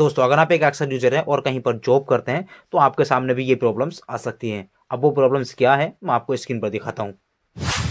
दोस्तों अगर आप एक एक्सर यूजर हैं और कहीं पर जॉब करते हैं तो आपके सामने भी ये प्रॉब्लम्स आ सकती हैं अब वो प्रॉब्लम्स क्या है मैं आपको स्क्रीन पर दिखाता हूँ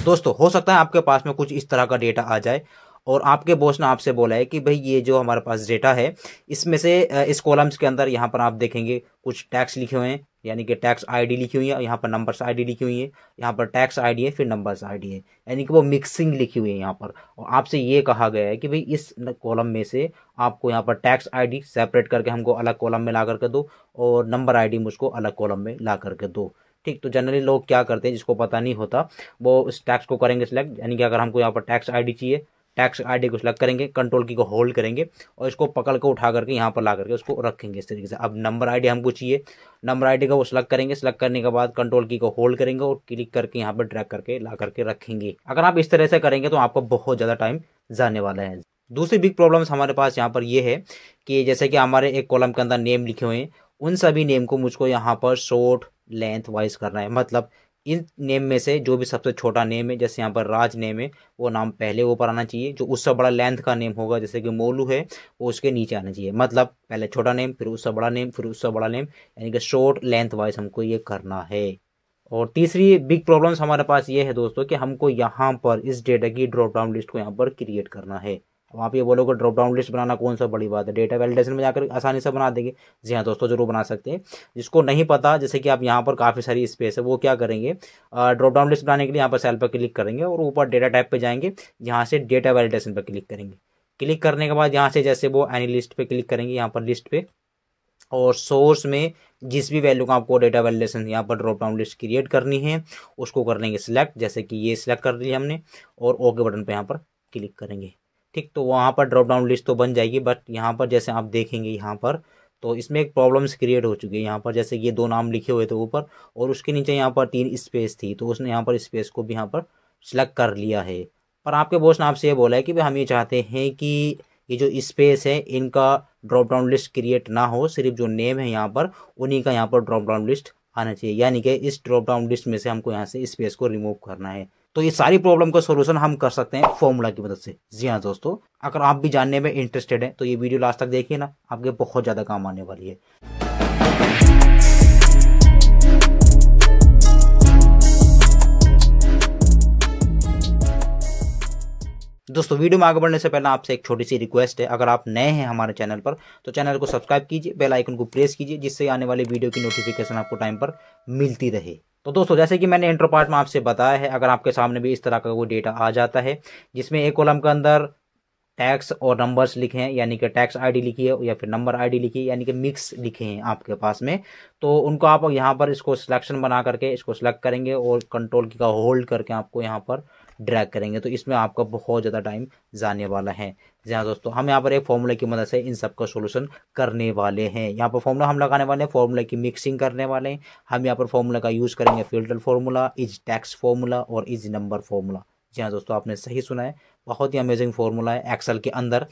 दोस्तों हो सकता है आपके पास में कुछ इस तरह का डेटा आ जाए और आपके बॉस ने आपसे बोला है कि भाई ये जो हमारे पास डेटा है इसमें से इस कॉलम्स के अंदर यहाँ पर आप देखेंगे कुछ टैक्स लिखे हुए हैं यानी कि टैक्स आईडी लिखी हुई है यहाँ पर नंबर्स आईडी लिखी हुई है यहाँ पर टैक्स आईडी है फिर नंबर्स आईडी है यानी कि वो मिक्सिंग लिखी हुई है यहाँ पर और आपसे ये कहा गया है कि भाई इस कॉलम में से आपको यहाँ पर टैक्स आईडी सेपरेट करके हमको अलग कॉलम में ला करके दो और नंबर आईडी मुझको अलग कॉलम में ला करके दो ठीक तो जनरली लोग क्या करते हैं जिसको पता नहीं होता वो उस टैक्स को करेंगे सिलेक्ट यानी कि अगर हमको यहाँ पर टैक्स आई चाहिए टैक्स डी को सिलेक्ट करेंगे कंट्रोल की को होल्ड करेंगे और इसको पकड़ कर उठा करके यहाँ पर ला करके उसको रखेंगे इस तरीके से अब नंबर आईडी हमको चाहिए नंबर आईडी का वो सिलेक्ट करेंगे सेलेक्ट करने के बाद कंट्रोल की को होल्ड करेंगे और क्लिक करके यहाँ पर ड्रैग करके ला करके रखेंगे अगर आप इस तरह से करेंगे तो आपको बहुत ज़्यादा टाइम जाने वाला है दूसरी बिग प्रॉब्लम्स हमारे पास यहाँ पर ये है कि जैसे कि हमारे एक कॉलम के अंदर नेम लिखे हुए हैं उन सभी नेम को मुझको यहाँ पर शॉर्ट लेंथ वाइज करना है मतलब इन नेम में से जो भी सबसे छोटा नेम है जैसे यहाँ पर राज नेम है वो नाम पहले ऊपर आना चाहिए जो उससे बड़ा लेंथ का नेम होगा जैसे कि मोलू है वो उसके नीचे आना चाहिए मतलब पहले छोटा नेम फिर उससे बड़ा नेम फिर उससे बड़ा नेम यानी कि शॉर्ट लेंथ वाइज हमको ये करना है और तीसरी बिग प्रॉब्लम्स हमारे पास ये है दोस्तों कि हमको यहाँ पर इस डेटा की ड्रॉप डाउन लिस्ट को यहाँ पर क्रिएट करना है वहाँ पे ये बोलोगे ड्रॉप डाउन लिस्ट बनाना कौन सा बड़ी बात है डेटा वैलिडेशन में जाकर आसानी से बना देंगे जी हाँ दोस्तों जरूर बना सकते हैं जिसको नहीं पता जैसे कि आप यहाँ पर काफ़ी सारी स्पेस है वो क्या करेंगे ड्रॉप डाउन लिस्ट बनाने के लिए यहाँ पर सेल पर क्लिक करेंगे और ऊपर डेटा टाइप पर जाएंगे यहाँ से डेटा वैलिडेशन पर क्लिक करेंगे क्लिक करने के बाद यहाँ से जैसे वो एनी लिस्ट पर क्लिक करेंगे यहाँ पर लिस्ट पर और सोर्स में जिस भी वैल्यू का आपको डेटा वैलिडेशन यहाँ पर ड्रॉप डाउन लिस्ट क्रिएट करनी है उसको कर लेंगे सिलेक्ट जैसे कि ये सिलेक्ट कर लिया हमने और ओके बटन पर यहाँ पर क्लिक करेंगे ठीक तो वहाँ पर ड्रॉप डाउन लिस्ट तो बन जाएगी बट यहाँ पर जैसे आप देखेंगे यहाँ पर तो इसमें एक प्रॉब्लम्स क्रिएट हो चुकी है यहाँ पर जैसे ये दो नाम लिखे हुए थे ऊपर और उसके नीचे यहाँ पर तीन स्पेस थी तो उसने यहाँ पर स्पेस को भी यहाँ पर सिलेक्ट कर लिया है पर आपके बॉस ने आपसे ये बोला है कि भाई हम ये चाहते हैं कि ये जो स्पेस है इनका ड्रॉप डाउन लिस्ट क्रिएट ना हो सिर्फ जो नेम है यहाँ पर उन्हीं का यहाँ पर ड्रॉप डाउन लिस्ट आना चाहिए यानी कि इस ड्रॉप डाउन लिस्ट में से हमको यहाँ से स्पेस को रिमूव करना है तो ये सारी प्रॉब्लम का सोल्यूशन हम कर सकते हैं फॉर्मूला की मदद से जी हाँ दोस्तों अगर आप भी जानने में इंटरेस्टेड हैं तो ये वीडियो लास्ट तक देखिए ना आपके बहुत ज़्यादा काम आने वाली है दोस्तों वीडियो में आगे बढ़ने से पहले आपसे एक छोटी सी रिक्वेस्ट है अगर आप नए हैं हमारे चैनल पर तो चैनल को सब्सक्राइब कीजिए बेल आइकन को प्रेस कीजिए जिससे आने वाली वीडियो की नोटिफिकेशन आपको टाइम पर मिलती रहे तो दोस्तों जैसे कि मैंने इंट्रो पार्ट में आपसे बताया है अगर आपके सामने भी इस तरह का कोई डेटा आ जाता है जिसमें एक कॉलम के अंदर टैक्स और नंबर्स लिखे हैं यानी कि टैक्स आईडी लिखी है या फिर नंबर आईडी लिखी है यानी कि मिक्स लिखे हैं आपके पास में तो उनको आप यहाँ पर इसको सिलेक्शन बना करके इसको सिलेक्ट करेंगे और कंट्रोल की का होल्ड करके आपको यहाँ पर ड्रैग करेंगे तो इसमें आपका बहुत ज़्यादा टाइम जाने वाला है जी हाँ दोस्तों हम यहाँ पर एक फॉर्मूले की मदद से इन सब का सोल्यूशन करने वाले हैं यहाँ पर फॉर्मूला हम लगाने वाले हैं फॉर्मूला की मिक्सिंग करने वाले हैं हम यहाँ पर फॉर्मूला का यूज़ करेंगे filter formula is text formula और इज नंबर फॉर्मूला जी हाँ दोस्तों आपने सही सुना है बहुत ही अमेजिंग फॉर्मूला है एक्सल के अंदर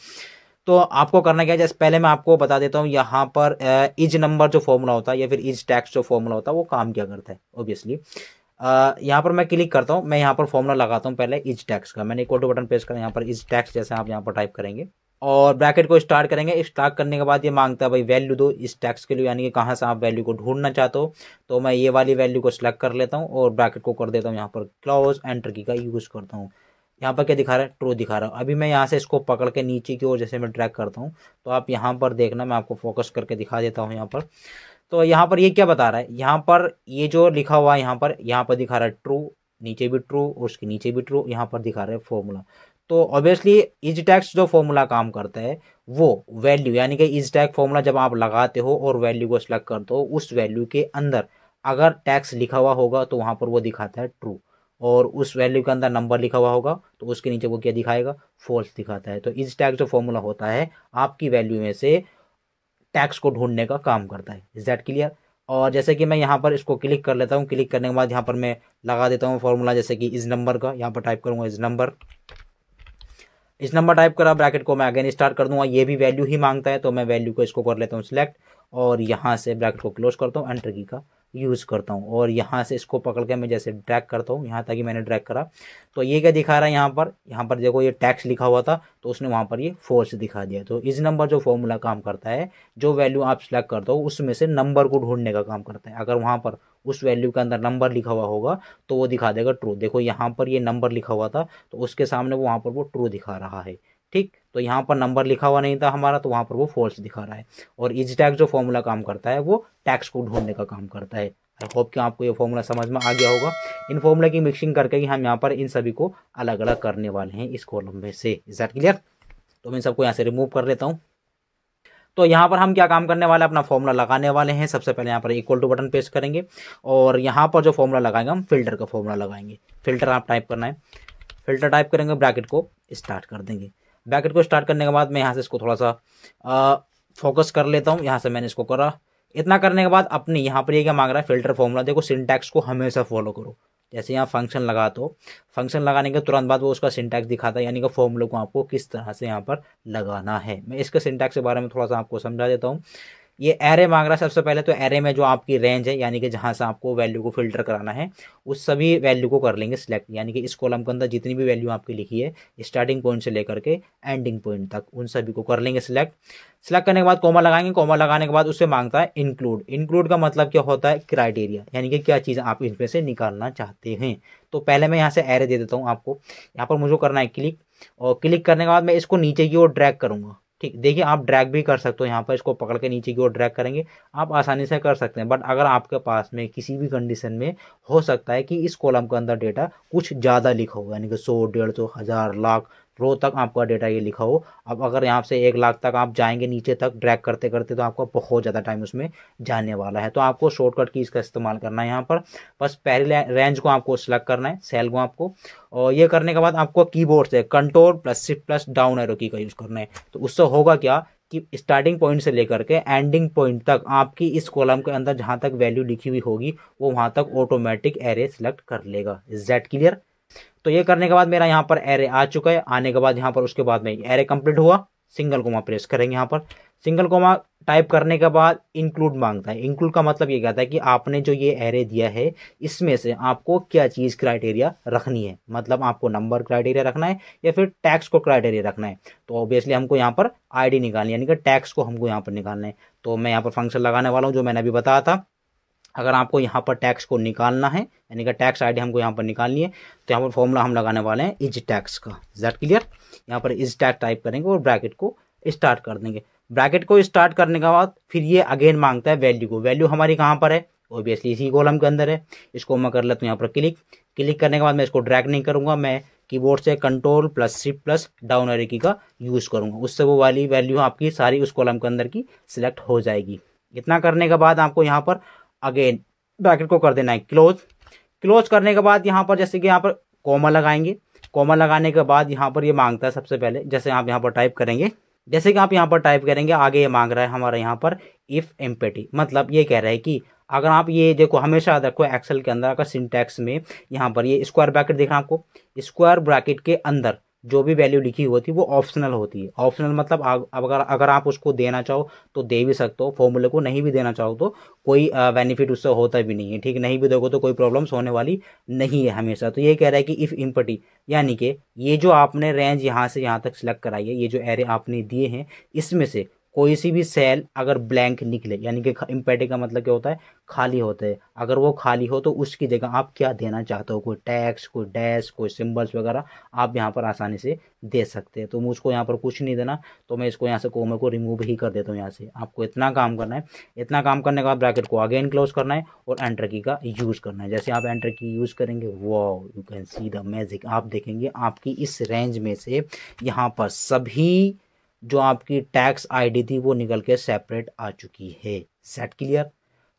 तो आपको करना क्या है जैसे पहले मैं आपको बता देता हूँ यहाँ पर इज नंबर जो फॉर्मूला होता है या फिर इज टैक्स जो फॉर्मूला होता है वो काम क्या करता है ओब्वियसली यहाँ पर मैं क्लिक करता हूँ मैं यहाँ पर फॉर्मूला लगाता हूँ पहले इज टैक्स का मैंने एक ऑटो बटन प्रेस करा यहाँ पर इज टैक्स जैसे आप यहाँ पर टाइप करेंगे और ब्रैकेट को स्टार्ट करेंगे स्टार्ट करने के बाद ये मांगता है भाई वैल्यू दो इस टैक्स के लिए यानी कि कहाँ से आप वैल्यू को ढूंढना चाहते हो तो मैं ये वाली वैल्यू को सिलेक्ट कर लेता हूँ और ब्रैकेट को कर देता हूँ यहाँ पर क्लोज एंटर की का यूज़ करता हूँ यहाँ पर क्या दिखा रहा है ट्रू दिखा रहा है अभी मैं यहाँ से इसको पकड़ के नीचे की ओर जैसे मैं ट्रैक करता हूँ तो आप यहाँ पर देखना मैं आपको फोकस करके दिखा देता हूँ यहाँ पर तो यहाँ पर ये क्या बता रहा है यहाँ पर ये जो लिखा हुआ है यहाँ पर यहाँ पर दिखा रहा है ट्रू नीचे भी ट्रू और उसके नीचे भी ट्रू यहाँ पर दिखा रहा है फॉर्मूला तो ऑब्वियसली इज टैक्स जो फॉर्मूला काम करता है वो वैल्यू यानी कि इज टैक्स फॉर्मूला जब आप लगाते हो और वैल्यू को सिलेक्ट करते हो उस वैल्यू के अंदर अगर टैक्स लिखा हुआ होगा तो वहाँ पर वो दिखाता है ट्रू और उस वैल्यू के अंदर नंबर लिखा हुआ होगा तो उसके नीचे वो क्या दिखाएगा फॉल्स दिखाता है तो इज टैक्स जो फॉर्मूला होता है आपकी वैल्यू में से टैक्स को ढूंढने का काम करता है इज दैट क्लियर और जैसे कि मैं यहाँ पर इसको क्लिक कर लेता हूँ क्लिक करने के बाद यहाँ पर मैं लगा देता हूँ फॉर्मूला जैसे कि इस नंबर का यहाँ पर टाइप करूँगा इस नंबर इस नंबर टाइप करा ब्रैकेट को मैं अगेन स्टार्ट कर दूंगा ये भी वैल्यू ही मांगता है तो मैं वैल्यू को इसको कर लेता हूँ सिलेक्ट और यहाँ से ब्रैकेट को क्लोज करता हूँ एंटर की का यूज़ करता हूँ और यहाँ से इसको पकड़ के मैं जैसे ड्रैग करता हूँ यहाँ तक ही मैंने ड्रैग करा तो ये क्या दिखा रहा है यहाँ पर यहाँ पर देखो ये टैक्स लिखा हुआ था तो उसने वहाँ पर ये फोर्स दिखा दिया तो इस नंबर जो फॉर्मूला काम करता है जो वैल्यू आप सिलेक्ट करते हो उसमें से नंबर को ढूंढने का काम करता है अगर वहाँ पर उस वैल्यू के अंदर नंबर लिखा हुआ होगा तो वो दिखा देगा ट्रू देखो यहाँ पर ये नंबर लिखा हुआ था तो उसके सामने वो वहाँ पर वो ट्रू दिखा रहा है ठीक तो यहाँ पर नंबर लिखा हुआ नहीं था हमारा तो वहाँ पर वो फॉल्स दिखा रहा है और इज टैक्स जो फॉर्मूला काम करता है वो टैक्स को ढूंढने का काम करता है आई होप कि आपको ये फॉर्मूला समझ में आ गया होगा इन फॉर्मूला की मिक्सिंग करके ही हम यहाँ पर इन सभी को अलग अलग करने वाले हैं इस कॉलम में से इज दैट क्लियर तो मैं इन सबको यहाँ से रिमूव कर लेता हूँ तो यहाँ पर हम क्या काम करने वाले अपना फॉर्मूला लगाने वाले हैं सबसे पहले यहाँ पर इक्वल टू बटन पेस्ट करेंगे और यहाँ पर जो फॉर्मूला लगाएंगे हम फिल्टर का फॉर्मूला लगाएंगे फिल्टर आप टाइप करना है फिल्टर टाइप करेंगे ब्रैकेट को स्टार्ट कर देंगे बैकेट को स्टार्ट करने के बाद मैं यहाँ से इसको थोड़ा सा फोकस कर लेता हूँ यहाँ से मैंने इसको करा इतना करने के बाद अपनी यहाँ पर ये क्या मांग रहा है फिल्टर फॉर्मूला देखो सिंटैक्स को हमेशा फॉलो करो जैसे यहाँ फंक्शन लगा तो फंक्शन लगाने के तुरंत बाद वो उसका सिंटैक्स दिखाता है यानी कि फॉर्मूला को आपको किस तरह से यहाँ पर लगाना है मैं इसके सिंटैक्स के बारे में थोड़ा सा आपको समझा देता हूँ ये एरे मांग रहा है सबसे पहले तो एरे में जो आपकी रेंज है यानी कि जहाँ से आपको वैल्यू को फिल्टर कराना है उस सभी वैल्यू को कर लेंगे सिलेक्ट यानी कि इस कॉलम के अंदर जितनी भी वैल्यू आपकी लिखी है स्टार्टिंग पॉइंट से लेकर के एंडिंग पॉइंट तक उन सभी को कर लेंगे सिलेक्ट सिलेक्ट करने के बाद कॉमा लगाएंगे कॉमा लगाने के बाद उससे मांगता है इंक्लूड इंक्लूड का मतलब क्या होता है क्राइटेरिया यानी कि क्या चीज़ आप इसमें से निकालना चाहते हैं तो पहले मैं यहाँ से एरे दे देता हूँ आपको यहाँ पर मुझे करना है क्लिक और क्लिक करने के बाद मैं इसको नीचे की ओर ड्रैग करूँगा ठीक देखिए आप ड्रैग भी कर सकते हो यहाँ पर इसको पकड़ के नीचे की ओर ड्रैग करेंगे आप आसानी से कर सकते हैं बट अगर आपके पास में किसी भी कंडीशन में हो सकता है कि इस कॉलम के अंदर डेटा कुछ ज़्यादा लिखा हो यानी कि सौ डेढ़ सौ हज़ार लाख रो तक आपका डेटा ये लिखा हो अब अगर यहाँ से एक लाख तक आप जाएंगे नीचे तक ड्रैग करते करते तो आपका बहुत ज़्यादा टाइम उसमें जाने वाला है तो आपको शॉर्टकट की इसका इस्तेमाल करना है यहाँ पर बस पहले रेंज को आपको सेलेक्ट करना है सेल को आपको और ये करने के बाद आपको कीबोर्ड से control plus shift plus down arrow key का यूज़ करना है तो उससे होगा क्या कि स्टार्टिंग पॉइंट से लेकर के एंडिंग पॉइंट तक आपकी इस कॉलम के अंदर जहाँ तक वैल्यू लिखी हुई होगी वो वहाँ तक ऑटोमेटिक एरे सेलेक्ट कर लेगा इज दैट क्लियर तो ये करने के बाद मेरा यहाँ पर एरे आ चुका है आने के बाद यहाँ पर उसके बाद में एरे कंप्लीट हुआ सिंगल कोमा प्रेस करेंगे यहाँ पर सिंगल कोमा टाइप करने के बाद इंक्लूड मांगता है इंक्लूड का मतलब ये कहता है कि आपने जो ये एरे दिया है इसमें से आपको क्या चीज़ क्राइटेरिया रखनी है मतलब आपको नंबर क्राइटेरिया रखना है या फिर टैक्स को क्राइटेरिया रखना है तो ऑब्वियसली हमको यहाँ पर आईडी निकालनी यानी कि टैक्स को हमको यहाँ पर निकालना है तो मैं यहाँ पर फंक्शन लगाने वाला हूँ जो मैंने अभी बताया था अगर आपको यहाँ पर टैक्स को निकालना है यानी कि टैक्स आईडी हमको यहाँ पर निकालनी है तो यहाँ पर फॉर्मूला हम लगाने वाले हैं इज टैक्स का इज दैट क्लियर यहाँ पर इज टैक्स टाइप करेंगे और ब्रैकेट को स्टार्ट कर देंगे ब्रैकेट को स्टार्ट करने के बाद फिर ये अगेन मांगता है वैल्यू को वैल्यू हमारी कहाँ पर है ओबियसली इसी कॉलम के अंदर है इसको मैं कर लेता हूँ यहाँ पर क्लिक क्लिक करने के बाद मैं इसको ड्रैग नहीं करूँगा मैं कीबोर्ड से control plus C plus down arrow key का यूज़ करूँगा उससे वो वाली वैल्यू आपकी सारी उस कॉलम के अंदर की सिलेक्ट हो जाएगी इतना करने के बाद आपको यहाँ पर अगेन ब्रैकेट को कर देना है क्लोज क्लोज करने के बाद यहाँ पर जैसे कि यहाँ पर कॉमा लगाएंगे कॉमा लगाने के बाद यहाँ पर ये यह मांगता है सबसे पहले जैसे आप यहाँ पर टाइप करेंगे जैसे कि आप यहाँ पर टाइप करेंगे आगे ये मांग रहा है हमारे यहाँ पर इफ़ एम्पेटी मतलब ये कह रहा है कि अगर आप ये देखो हमेशा याद रखो एक्सेल के अंदर अगर सिंटैक्स में यहाँ पर ये स्क्वायर ब्रैकेट हैं आपको स्क्वायर ब्रैकेट के अंदर जो भी वैल्यू लिखी हुई थी वो ऑप्शनल होती है ऑप्शनल मतलब आ, अगर अगर आप उसको देना चाहो तो दे भी सकते हो फॉर्मूले को नहीं भी देना चाहो तो कोई बेनिफिट उससे होता भी नहीं है ठीक नहीं भी दोगे तो कोई प्रॉब्लम्स होने वाली नहीं है हमेशा तो ये कह रहा है कि इफ़ इम्पटी यानी कि ये जो आपने रेंज यहाँ से यहाँ तक सेलेक्ट कराई है ये जो एरे आपने दिए हैं इसमें से कोई सी भी सेल अगर ब्लैंक निकले यानी कि इम्पेटिक का मतलब क्या होता है खाली होते हैं अगर वो खाली हो तो उसकी जगह आप क्या देना चाहते हो कोई टैक्स कोई डैश कोई सिम्बल्स वगैरह आप यहाँ पर आसानी से दे सकते हैं तो मुझको यहाँ पर कुछ नहीं देना तो मैं इसको यहाँ से कोमे को रिमूव ही कर देता हूँ यहाँ से आपको इतना काम करना है इतना काम करने के बाद ब्रैकेट को अगेन क्लोज करना है और एंटर की का यूज़ करना है जैसे आप एंटर की यूज़ करेंगे वो you can see the magic आप देखेंगे आपकी इस रेंज में से यहाँ पर सभी जो आपकी टैक्स आईडी थी वो निकल के सेपरेट आ चुकी है सेट क्लियर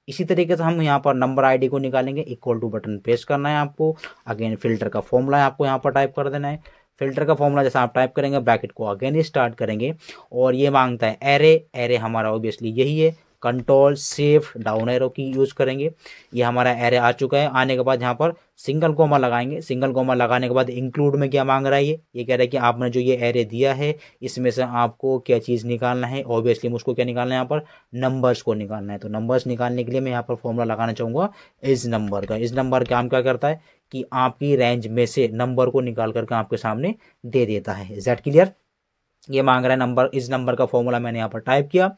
इसी तरीके से हम यहाँ पर नंबर आईडी को निकालेंगे इक्वल टू बटन प्रेस करना है आपको अगेन फिल्टर का फॉर्मूला है आपको यहाँ पर टाइप कर देना है फिल्टर का फॉर्मूला जैसा आप टाइप करेंगे ब्रैकेट को अगेन स्टार्ट करेंगे और ये मांगता है एरे एरे हमारा ऑब्वियसली यही है control shift down arrow key use करेंगे ये हमारा एरे आ चुका है आने के बाद यहाँ पर सिंगल कोमा लगाएंगे सिंगल कोमा लगाने के बाद इंक्लूड में क्या मांग रहा है ये ये कह रहा है कि आपने जो ये एरे दिया है इसमें से आपको क्या चीज़ निकालना है ऑब्वियसली मुझको क्या निकालना है यहाँ पर नंबर्स को निकालना है तो नंबर्स निकालने के लिए मैं यहाँ पर फॉर्मूला लगाना चाहूँगा इस नंबर का इस नंबर काम क्या करता है कि आपकी रेंज में से नंबर को निकाल करके आपके सामने दे देता है इज दैट क्लियर ये मांग रहा है नंबर इस नंबर का फॉर्मूला मैंने यहाँ पर टाइप किया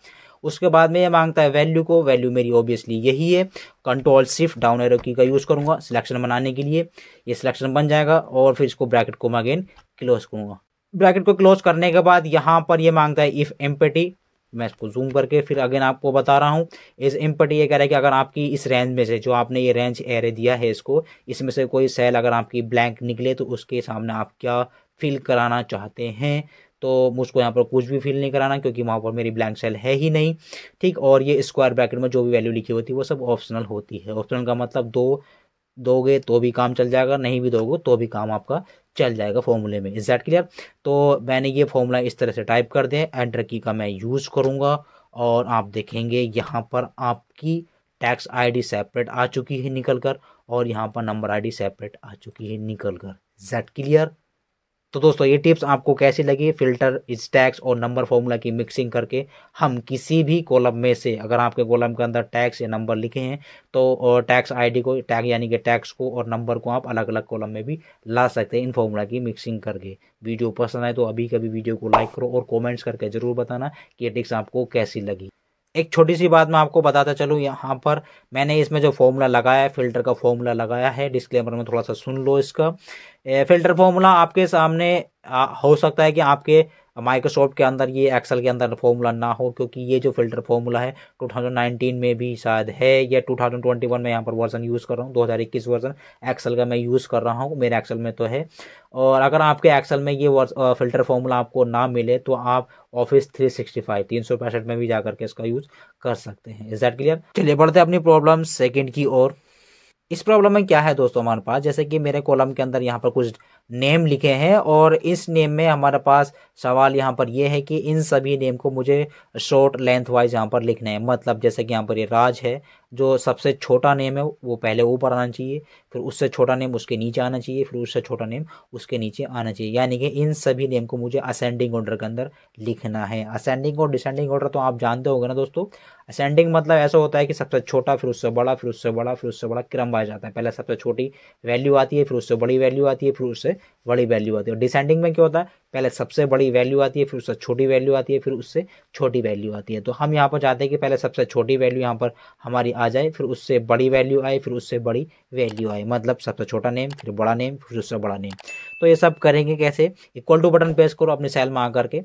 उसके बाद में ये मांगता है वैल्यू को वैल्यू मेरी ऑब्वियसली यही है कंट्रोल सिर्फ डाउन एरो की का यूज़ करूँगा सिलेक्शन बनाने के लिए ये सिलेक्शन बन जाएगा और फिर इसको ब्रैकेट को मैं अगेन क्लोज करूँगा ब्रैकेट को क्लोज करने के बाद यहाँ पर ये मांगता है इफ़ एम्पेटी मैं इसको जूम करके फिर अगेन आपको बता रहा हूँ इस इम्पट ये कह रहा है कि अगर आपकी इस रेंज में से जो आपने ये रेंज एरे दिया है इसको इसमें से कोई सेल अगर आपकी ब्लैंक निकले तो उसके सामने आप क्या फिल कराना चाहते हैं तो मुझको यहाँ पर कुछ भी फिल नहीं कराना क्योंकि वहाँ पर मेरी ब्लैंक सेल है ही नहीं ठीक और ये स्क्वायर ब्रैकेट में जो भी वैल्यू लिखी होती है वो सब ऑप्शनल होती है ऑप्शनल का मतलब दो दोगे तो भी काम चल जाएगा नहीं भी दोगे तो भी काम आपका चल जाएगा फॉर्मूले में इज दैट क्लियर तो मैंने ये फॉर्मूला इस तरह से टाइप कर दिया एंटर की का मैं यूज़ करूँगा और आप देखेंगे यहाँ पर आपकी टैक्स आईडी सेपरेट आ चुकी है निकल कर और यहाँ पर नंबर आईडी सेपरेट आ चुकी है निकल कर जेड क्लियर तो दोस्तों ये टिप्स आपको कैसी लगी फिल्टर टैक्स और नंबर फॉर्मूला की मिक्सिंग करके हम किसी भी कॉलम में से अगर आपके कॉलम के अंदर टैक्स या नंबर लिखे हैं तो टैक्स आईडी को टैग यानी कि टैक्स को और नंबर को आप अलग अलग कॉलम में भी ला सकते हैं इन फॉर्मूला की मिक्सिंग करके वीडियो पसंद आए तो अभी कभी वीडियो को लाइक करो और कॉमेंट्स करके ज़रूर बताना कि ये टिप्स आपको कैसी लगी एक छोटी सी बात मैं आपको बताता चलूँ यहाँ पर मैंने इसमें जो फॉर्मूला लगाया है फिल्टर का फॉर्मूला लगाया है डिस्क्लेमर में थोड़ा सा सुन लो इसका फिल्टर फॉर्मूला आपके सामने हो सकता है कि आपके माइक्रोसॉफ्ट के अंदर ये एक्सेल के अंदर फॉर्मूला ना हो क्योंकि ये जो फिल्टर फॉर्मूला है 2019 में भी शायद है या 2021 में यहाँ पर वर्जन यूज़ कर रहा हूँ 2021 वर्जन एक्सेल का मैं यूज़ कर रहा हूँ मेरे एक्सेल में तो है और अगर आपके एक्सेल में ये फिल्टर फॉर्मूला आपको ना मिले तो आप ऑफिस थ्री सिक्सटी फाइव तीन सौ पैंसठ में भी जा करके इसका यूज़ कर सकते हैं इज दैट क्लियर चलिए बढ़ते अपनी प्रॉब्लम सेकेंड की और इस प्रॉब्लम में क्या है दोस्तों हमारे पास जैसे कि मेरे कॉलम के अंदर यहाँ पर कुछ नेम लिखे हैं और इस नेम में हमारे पास सवाल यहाँ पर यह है कि इन सभी नेम को मुझे शॉर्ट लेंथ वाइज यहाँ पर लिखना है मतलब जैसे कि यहाँ पर ये राज है जो सबसे छोटा नेम है वो पहले ऊपर आना चाहिए फिर उससे छोटा नेम उसके नीचे आना चाहिए फिर उससे छोटा नेम उसके नीचे आना चाहिए यानी कि इन सभी नेम को मुझे असेंडिंग ऑर्डर के अंदर लिखना है असेंडिंग और डिसेंडिंग ऑर्डर तो आप जानते होंगे ना दोस्तों असेंडिंग मतलब ऐसा होता है कि सबसे छोटा फिर उससे बड़ा फिर उससे बड़ा फिर उससे बड़ा क्रम आ जाता है पहले सबसे छोटी वैल्यू आती है फिर उससे बड़ी वैल्यू आती है फिर उससे बड़ी वैल्यू आती है और डिसेंडिंग में क्या होता है पहले सबसे बड़ी वैल्यू आती है फिर उससे छोटी वैल्यू आती है फिर उससे छोटी वैल्यू आती है तो हम यहाँ पर चाहते हैं कि पहले सबसे छोटी वैल्यू यहाँ पर हमारी आ जाए फिर उससे बड़ी वैल्यू आए फिर उससे बड़ी वैल्यू आए मतलब सबसे छोटा नेम फिर बड़ा नेम फिर उससे बड़ा नेम तो ये सब करेंगे कैसे इक्वल टू बटन प्रेस करो अपने सेल में आ करके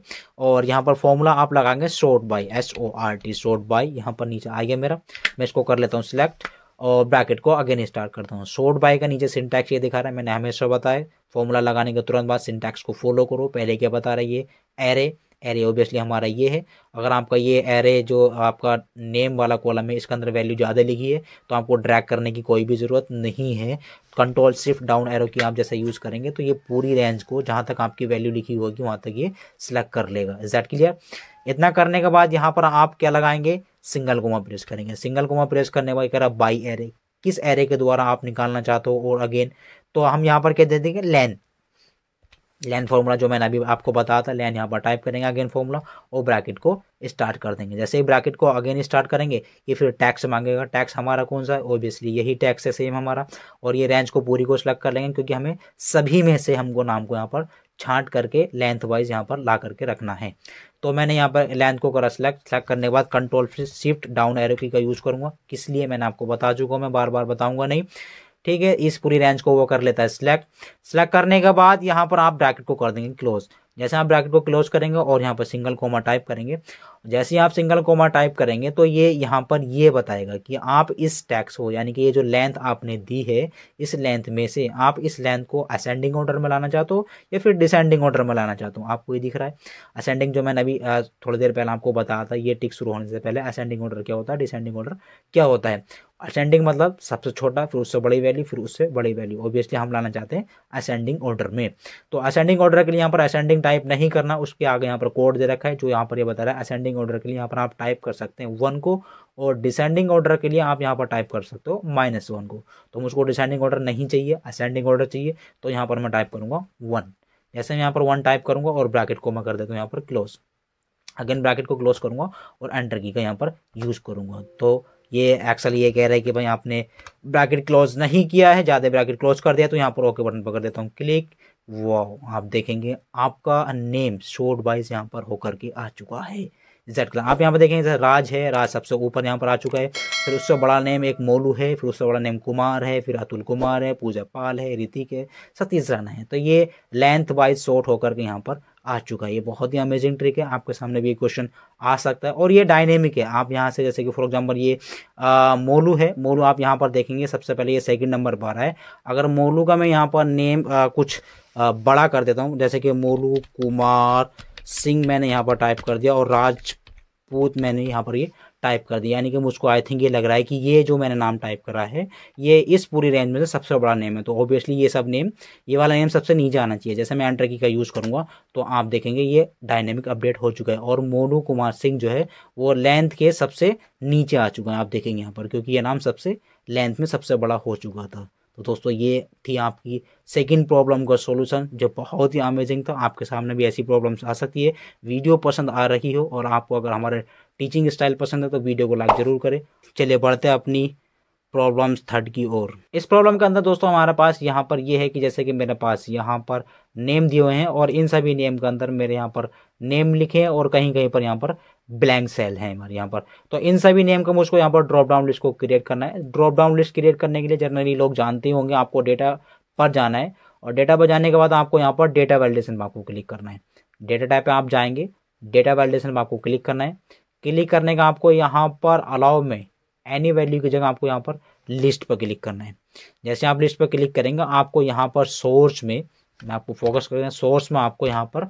और यहाँ पर फॉर्मूला आप लगाएंगे sort by S O R T sort by यहाँ पर नीचे आ गया मेरा मैं इसको कर लेता हूँ सिलेक्ट और ब्रैकेट को अगेन स्टार्ट करता हूँ शॉर्ट बाय का नीचे सिंटैक्स ये दिखा रहा है मैंने हमेशा बताया फॉर्मूला लगाने के तुरंत बाद सिंटैक्स को फॉलो करो पहले क्या बता रही है एरे एरे ऑब्वियसली हमारा ये है अगर आपका ये एरे जो आपका नेम वाला कॉलम है इसके अंदर वैल्यू ज़्यादा लिखी है तो आपको ड्रैग करने की कोई भी ज़रूरत नहीं है कंट्रोल सिर्फ डाउन एरो की आप जैसे यूज़ करेंगे तो ये पूरी रेंज को जहाँ तक आपकी वैल्यू लिखी होगी वहाँ तक ये सिलेक्ट कर लेगा इज दैट क्लियर इतना करने के बाद यहाँ पर आप क्या लगाएंगे सिंगल कोमा प्रेस करेंगे सिंगल कोमा प्रेस करने का बाद करा बाई एरे किस एरे के द्वारा आप निकालना चाहते हो और अगेन तो हम यहाँ पर क्या दे देंगे लेंथ लैन फॉर्मूला जो मैंने अभी आपको बताया था लैन यहाँ पर टाइप करेंगे अगेन फॉर्मूला और ब्रैकेट को स्टार्ट कर देंगे जैसे ही ब्रैकेट को अगेन स्टार्ट करेंगे ये फिर टैक्स मांगेगा टैक्स हमारा कौन सा है ओबियसली यही टैक्स है सेम हमारा और ये रेंज को पूरी को सिलेक्ट कर लेंगे क्योंकि हमें सभी में से हमको नाम को यहाँ पर छांट करके लेंथ वाइज यहाँ पर ला करके रखना है तो मैंने यहाँ पर लेंथ को करा सेलेक्ट सेलेक्ट करने के बाद control shift down arrow key का यूज़ करूँगा किस लिए मैंने आपको बता चुका हूँ मैं बार बार बताऊँगा नहीं ठीक है इस पूरी रेंज को वो कर लेता है सिलेक्ट सिलेक्ट करने के बाद यहाँ पर आप ब्रैकेट को कर देंगे क्लोज जैसे आप ब्रैकेट को क्लोज करेंगे और यहाँ पर सिंगल कोमा टाइप करेंगे जैसे ही आप सिंगल कोमा टाइप करेंगे तो ये यहाँ पर ये बताएगा कि आप इस टैक्स को यानी कि ये जो लेंथ आपने दी है इस लेंथ में से आप इस लेंथ को असेंडिंग ऑर्डर में लाना चाहते हो या फिर डिसेंडिंग ऑर्डर में लाना चाहते हो आपको ये दिख रहा है असेंडिंग जो मैंने अभी थोड़ी देर पहले आपको बताया था ये टिक शुरू होने से पहले असेंडिंग ऑर्डर क्या होता है डिसेंडिंग ऑर्डर क्या होता है असेंडिंग मतलब सबसे छोटा फिर उससे बड़ी वैल्यू फिर उससे बड़ी वैल्यू ऑब्वियसली हम लाना चाहते हैं असेंडिंग ऑर्डर में तो असेंडिंग ऑर्डर के लिए यहाँ पर असेंडिंग टाइप नहीं करना उसके आगे यहाँ पर कोड दे रखा है जो यहाँ पर ये यह बता रहा है असेंडिंग ऑर्डर के लिए यहाँ पर आप टाइप कर सकते हैं वन को और डिसेंडिंग ऑर्डर के लिए आप यहाँ पर टाइप कर सकते हो माइनस वन को तो मुझको डिसेंडिंग ऑर्डर नहीं चाहिए असेंडिंग ऑर्डर चाहिए तो यहाँ पर मैं टाइप करूँगा वन जैसे मैं यहाँ पर वन टाइप करूँगा और ब्रैकेट को मैं कर देता हूँ यहाँ पर क्लोज अगेन ब्रैकेट को क्लोज करूँगा और एंटर की का यहाँ पर यूज़ करूँगा तो ये एक्सल ये कह रहा है कि भाई आपने ब्रैकेट क्लोज नहीं किया है ज़्यादा ब्रैकेट क्लोज कर दिया तो यहाँ पर ओके बटन पर कर देता हूँ क्लिक वाओ आप देखेंगे आपका नेम शोर्ट वाइज यहाँ पर होकर के आ चुका है जेड क्लास आप यहाँ पर देखेंगे राज है राज सबसे ऊपर यहाँ पर आ चुका है फिर उससे बड़ा नेम एक मोलू है फिर उससे बड़ा नेम कुमार है फिर अतुल कुमार है पूजा पाल है ऋतिक है सतीश राणा है तो ये लेंथ वाइज शॉर्ट होकर के यहाँ पर आ चुका है ये बहुत ही अमेजिंग ट्रिक है आपके सामने भी ये क्वेश्चन आ सकता है और ये डायनेमिक है आप यहाँ से जैसे कि फॉर एग्जाम्पल ये आ, मोलू है मोलू आप यहाँ पर देखेंगे सबसे पहले ये सेकंड नंबर पर है अगर मोलू का मैं यहाँ पर नेम आ, कुछ बड़ा कर देता हूँ जैसे कि मोलू कुमार सिंह मैंने यहाँ पर टाइप कर दिया और राजपूत मैंने यहाँ पर ये टाइप कर दिया यानी कि मुझको आई थिंक ये लग रहा है कि ये जो मैंने नाम टाइप करा है ये इस पूरी रेंज में से सबसे बड़ा नेम है तो ऑब्वियसली ये सब नेम ये वाला नेम सबसे नीचे आना चाहिए जैसे मैं एंटर की का यूज़ करूँगा तो आप देखेंगे ये डायनेमिक अपडेट हो चुका है और मोनू कुमार सिंह जो है वो लेंथ के सबसे नीचे आ चुका है आप देखेंगे यहाँ पर क्योंकि ये नाम सबसे लेंथ में सबसे बड़ा हो चुका था तो दोस्तों ये थी आपकी सेकंड प्रॉब्लम का सॉल्यूशन जो बहुत ही अमेजिंग था आपके सामने भी ऐसी प्रॉब्लम्स आ सकती है वीडियो पसंद आ रही हो और आपको अगर हमारे टीचिंग स्टाइल पसंद है तो वीडियो को लाइक ज़रूर करें चलिए बढ़ते हैं अपनी प्रॉब्लम थर्ड की ओर इस प्रॉब्लम के अंदर दोस्तों हमारे पास यहाँ पर ये है कि जैसे कि मेरे पास यहाँ पर नेम दिए हुए हैं और इन सभी नेम के अंदर मेरे यहाँ पर नेम लिखे हैं और कहीं कहीं पर यहाँ पर ब्लैंक सेल है हमारे यहाँ पर तो इन सभी नेम का मुझको यहाँ पर ड्रॉप डाउन लिस्ट को क्रिएट करना है ड्रॉप डाउन लिस्ट क्रिएट करने के लिए जनरली लोग जानते होंगे आपको डेटा पर जाना है और डेटा पर जाने के बाद आपको यहाँ पर डेटा वैलिडेशन पर आपको क्लिक करना है डेटा टाइप पर आप जाएंगे डेटा वैलिडेशन पर आपको क्लिक करना है क्लिक करने का आपको यहाँ पर अलाउ में एनी वैल्यू की जगह आपको यहाँ पर लिस्ट पर क्लिक करना है जैसे आप लिस्ट पर क्लिक करेंगे आपको यहाँ पर सोर्स में मैं आपको फोकस करेंगे सोर्स में आपको यहाँ पर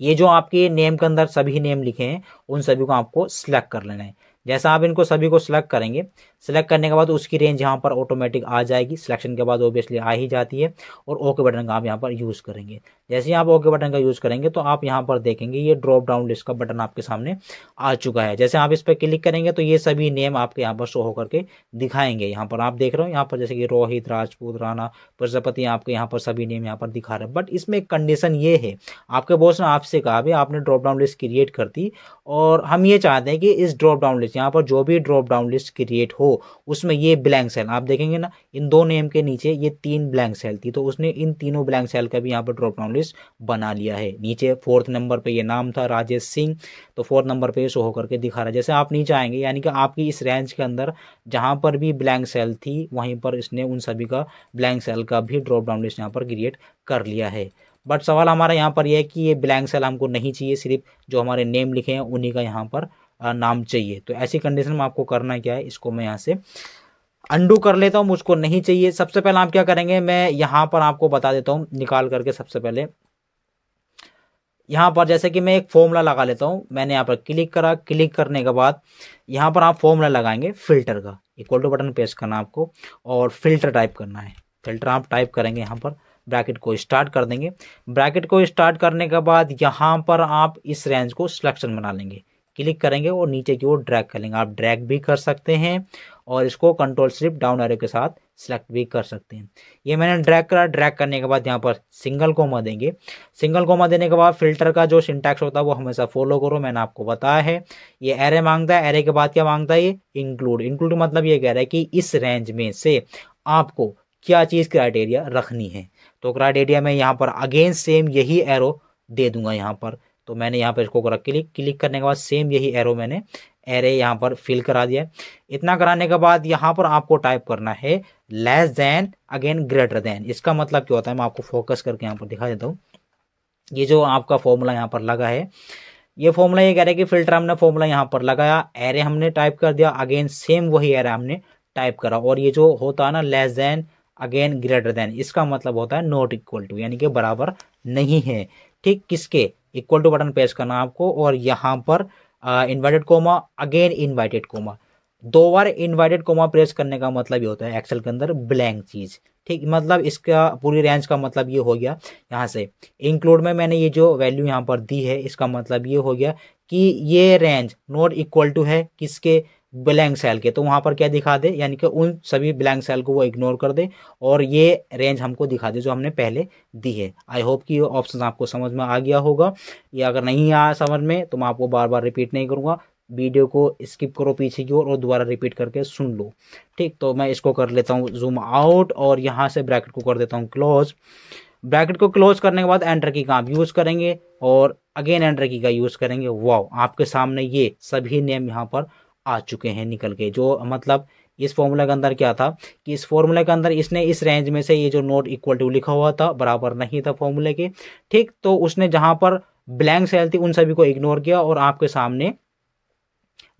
ये जो आपके नेम के अंदर सभी नेम लिखे हैं उन सभी को आपको सिलेक्ट कर लेना है जैसा आप इनको सभी को सिलेक्ट करेंगे सिलेक्ट करने के बाद उसकी रेंज यहाँ पर ऑटोमेटिक आ जाएगी सिलेक्शन के बाद ओबियसली आ ही जाती है और ओके बटन का आप यहाँ पर यूज़ करेंगे जैसे ही आप ओके बटन का यूज़ करेंगे तो आप यहाँ पर देखेंगे ये ड्रॉप डाउन लिस्ट का बटन आपके सामने आ चुका है जैसे आप इस पर क्लिक करेंगे तो ये सभी नेम आपके यहाँ पर शो होकर के दिखाएंगे यहाँ पर आप देख रहे हो यहाँ पर जैसे कि रोहित राजपूत राणा प्रजापति आपके यहाँ पर सभी नेम यहाँ पर दिखा रहे हैं बट इसमें एक कंडीशन ये है आपके बॉस ने आपसे कहा भी आपने ड्रॉप डाउन लिस्ट क्रिएट कर दी और हम ये चाहते हैं कि इस ड्रॉप डाउन लिस्ट यहाँ पर जो भी ड्रॉप डाउन लिस्ट क्रिएट हो उसमें ये ब्लैंक सेल आप देखेंगे ना इन दो नेम के नीचे ये तीन ब्लैंक सेल थी तो उसने इन तीनों ब्लैंक सेल का भी यहाँ पर ड्रॉप डाउन लिस्ट बना लिया है नीचे फोर्थ नंबर पे ये नाम था राजेश सिंह तो फोर्थ नंबर पे शो होकर के दिखा रहा है जैसे आप नीचे आएंगे यानी कि आपकी इस रेंज के अंदर जहाँ पर भी ब्लैंक सेल थी वहीं पर इसने उन सभी का ब्लैंक सेल का भी ड्रॉप डाउन लिस्ट यहाँ पर क्रिएट कर लिया है बट सवाल हमारा यहाँ पर यह है कि ये ब्लैंक सेल हमको नहीं चाहिए सिर्फ जो हमारे नेम लिखे हैं उन्हीं का यहाँ पर नाम चाहिए तो ऐसी कंडीशन में आपको करना क्या है इसको मैं यहाँ से अंडू कर लेता हूँ मुझको नहीं चाहिए सबसे पहले आप क्या करेंगे मैं यहाँ पर आपको बता देता हूँ निकाल करके सबसे पहले यहाँ पर जैसे कि मैं एक फॉर्मूला लगा लेता हूँ मैंने यहाँ पर क्लिक करा क्लिक करने के बाद यहाँ पर आप फॉर्मूला लगाएंगे फिल्टर का इक्वल टू बटन पेस्ट करना आपको और फिल्टर टाइप करना है फिल्टर आप टाइप करेंगे यहाँ पर ब्रैकेट को स्टार्ट कर देंगे ब्रैकेट को स्टार्ट करने के बाद यहाँ पर आप इस रेंज को सिलेक्शन बना लेंगे क्लिक करेंगे और नीचे की ओर ड्रैग कर लेंगे आप ड्रैग भी कर सकते हैं और इसको कंट्रोल स्लिप डाउन एरो के साथ सेलेक्ट भी कर सकते हैं ये मैंने ड्रैग करा ड्रैग करने के बाद यहाँ पर सिंगल कोमा देंगे सिंगल कोमा देने के बाद फिल्टर का जो सिंटैक्स होता है वो हमेशा फॉलो करो मैंने आपको बताया है ये एरे मांगता है एरे के बाद क्या मांगता है ये इंक्लूड इंक्लूड मतलब ये कह रहा है कि इस रेंज में से आपको क्या चीज़ क्राइटेरिया रखनी है तो क्राइटेरिया में यहाँ पर अगेन सेम यही एरो दे दूंगा यहाँ पर तो मैंने यहाँ पर इसको क्लिक क्लिक करने के बाद सेम यही एरो मैंने एरे यहाँ पर फिल करा दिया इतना कराने के बाद यहाँ पर आपको टाइप करना है less than again greater than इसका मतलब क्या होता है मैं आपको फोकस करके यहाँ पर दिखा देता हूँ ये जो आपका फॉर्मूला यहाँ पर लगा है ये फॉर्मूला ये कह रहे है कि फिल्टर हमने फॉर्मूला यहाँ पर लगाया एरे हमने टाइप कर दिया अगेन सेम वही एरे हमने टाइप करा और ये जो होता है ना less than again greater than इसका मतलब होता है नॉट इक्वल टू यानी कि बराबर नहीं है ठीक किसके इक्वल टू बटन पेश करना आपको और यहाँ पर inverted comma again inverted comma दो बार इन्वाइटेड कोमा प्रेस करने का मतलब ये होता है एक्सेल के अंदर ब्लैंक चीज़ ठीक मतलब इसका पूरी रेंज का मतलब ये हो गया यहाँ से इंक्लूड में मैंने ये जो वैल्यू यहाँ पर दी है इसका मतलब ये हो गया कि ये रेंज नॉट इक्वल टू है किसके ब्लैंक सेल के तो वहाँ पर क्या दिखा दे यानी कि उन सभी ब्लैंक सेल को वो इग्नोर कर दे और ये रेंज हमको दिखा दे जो हमने पहले दी है आई होप कि ये ऑप्शन आपको समझ में आ गया होगा या अगर नहीं आया समझ में तो मैं आपको बार बार रिपीट नहीं करूँगा वीडियो को स्किप करो पीछे की ओर और, दोबारा रिपीट करके सुन लो ठीक तो मैं इसको कर लेता हूँ जूम आउट और यहाँ से ब्रैकेट को कर देता हूँ क्लोज ब्रैकेट को क्लोज करने के बाद एंटर की का आप यूज़ करेंगे और अगेन एंटर की का यूज़ करेंगे वाओ आपके सामने ये सभी नेम यहाँ पर आ चुके हैं निकल के जो मतलब इस फॉर्मूला के अंदर क्या था कि इस फॉर्मूला के अंदर इसने इस रेंज में से ये जो नोट इक्वल टू लिखा हुआ था बराबर नहीं था फॉर्मूले के ठीक तो उसने जहाँ पर ब्लैंक सेल थी उन सभी को इग्नोर किया और आपके सामने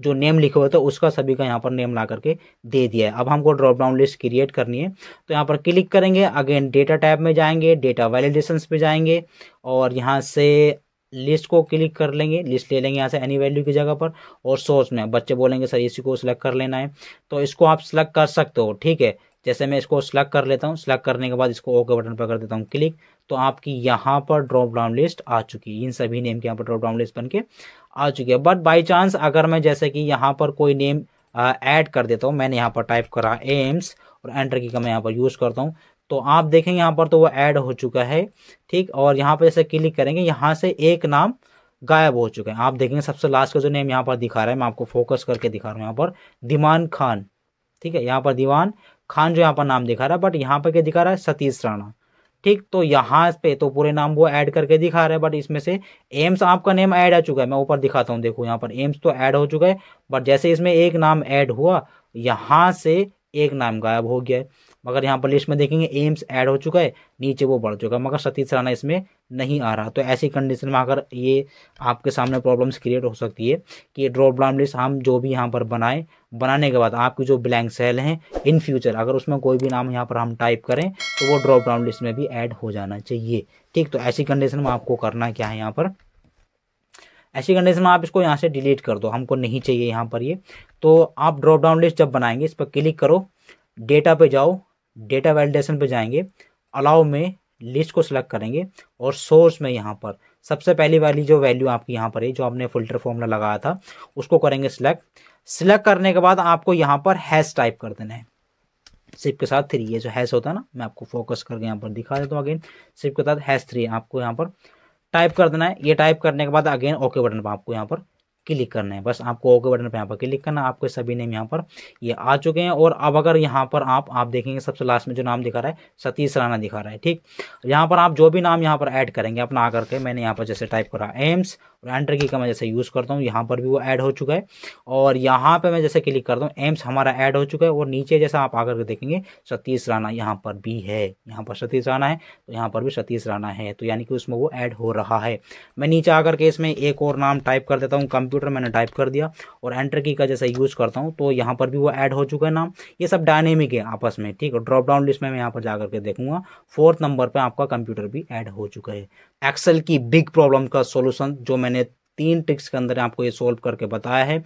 जो नेम लिखा हुआ था उसका सभी का यहाँ पर नेम ला करके दे दिया है अब हमको ड्रॉप डाउन लिस्ट क्रिएट करनी है तो यहाँ पर क्लिक करेंगे अगेन डेटा टैब में जाएंगे डेटा वैलिडेशन पे जाएंगे और यहाँ से लिस्ट को क्लिक कर लेंगे लिस्ट ले लेंगे यहाँ से एनी वैल्यू की जगह पर और सोर्स में बच्चे बोलेंगे सर इसी को सिलेक्ट कर लेना है तो इसको आप सिलेक्ट कर सकते हो ठीक है जैसे मैं इसको सिलेक्ट कर लेता हूँ सिलेक्ट करने के बाद इसको ओके बटन पर कर देता हूँ क्लिक तो आपकी यहाँ पर ड्रॉप डाउन लिस्ट आ चुकी है इन सभी नेम की यहाँ पर ड्रॉप डाउन लिस्ट बन के आ चुकी है बट बाई चांस अगर मैं जैसे कि यहाँ पर कोई नेम ऐड कर देता हूँ मैंने यहाँ पर टाइप करा एम्स और एंटर की का मैं यहाँ पर यूज़ करता हूँ तो आप देखें यहाँ पर तो वो ऐड हो चुका है ठीक और यहाँ पर जैसे क्लिक करेंगे यहाँ से एक नाम गायब हो चुके हैं आप देखेंगे सबसे लास्ट का जो नेम यहाँ पर दिखा रहा है मैं आपको फोकस करके दिखा रहा हूँ यहाँ पर दीवान खान ठीक है यहाँ पर दीवान खान जो यहाँ पर नाम दिखा रहा है बट यहाँ पर क्या दिखा रहा है सतीश राणा ठीक तो यहाँ पे तो पूरे नाम वो ऐड करके दिखा रहा है बट इसमें से एम्स आपका नेम ऐड आ चुका है मैं ऊपर दिखाता हूँ देखो यहाँ पर एम्स तो ऐड हो चुका है बट जैसे इसमें एक नाम ऐड हुआ यहाँ से एक नाम गायब हो गया है मगर यहाँ पर लिस्ट में देखेंगे एम्स ऐड हो चुका है नीचे वो बढ़ चुका है मगर सतीश राणा इसमें नहीं आ रहा तो ऐसी कंडीशन में अगर ये आपके सामने प्रॉब्लम्स क्रिएट हो सकती है कि ड्रॉप डाउन लिस्ट हम जो भी यहाँ पर बनाएं बनाने के बाद आपकी जो ब्लैंक सेल हैं इन फ्यूचर अगर उसमें कोई भी नाम यहाँ पर हम टाइप करें तो वो ड्रॉप डाउन लिस्ट में भी ऐड हो जाना चाहिए ठीक तो ऐसी कंडीशन में आपको करना क्या है यहाँ पर ऐसी कंडीशन में आप इसको यहाँ से डिलीट कर दो हमको नहीं चाहिए यहाँ पर ये तो आप ड्रॉप डाउन लिस्ट जब बनाएंगे इस पर क्लिक करो डेटा पे जाओ डेटा वैलिडेशन पे जाएंगे अलाउ में लिस्ट को सिलेक्ट करेंगे और सोर्स में यहाँ पर सबसे पहली वाली जो वैल्यू आपकी यहाँ पर है जो आपने फिल्टर फॉर्मूला लगाया था उसको करेंगे सिलेक्ट सिलेक्ट करने के बाद आपको यहाँ पर हैश टाइप कर देना है सिप के साथ थ्री ये जो हैश होता है ना मैं आपको फोकस करके यहाँ पर दिखा देता हूँ अगेन सिप के साथ हैश थ्री आपको यहाँ पर टाइप कर देना है ये टाइप करने के बाद अगेन ओके बटन पर आपको यहाँ पर क्लिक करना है बस आपको ओके बटन पर यहाँ पर क्लिक करना आपके सभी नेम यहाँ पर ये यह आ चुके हैं और अब अगर यहाँ पर आप आप देखेंगे सबसे लास्ट में जो नाम दिखा रहा है सतीश राणा दिखा रहा है ठीक यहाँ पर आप जो भी नाम यहाँ पर ऐड करेंगे अपना आकर के मैंने यहाँ पर जैसे टाइप करा एम्स और एंटर की का मैं जैसे यूज़ करता हूँ यहाँ पर भी वो ऐड हो चुका है और यहाँ पर मैं जैसे क्लिक करता हूँ एम्स हमारा ऐड हो चुका है और नीचे जैसा आप आकर के देखेंगे सतीश राणा यहाँ पर भी है यहाँ पर सतीश राणा है तो यहाँ पर भी सतीश राणा है तो यानी कि उसमें वो ऐड हो रहा है मैं नीचे आकर के इसमें एक और नाम टाइप कर देता हूँ कंप्यूटर मैंने टाइप कर दिया और एंटर की का जैसे यूज़ करता हूँ तो यहाँ पर भी वो ऐड हो चुका है नाम ये सब डायनेमिक है आपस में ठीक है ड्रॉप डाउन लिस्ट में मैं यहाँ पर जा करके देखूंगा फोर्थ नंबर पर आपका कंप्यूटर भी ऐड हो चुका है एक्सेल की बिग प्रॉब्लम का सोल्यूशन जो मैंने मैंने तीन ट्रिक्स के अंदर आपको ये सॉल्व करके बताया है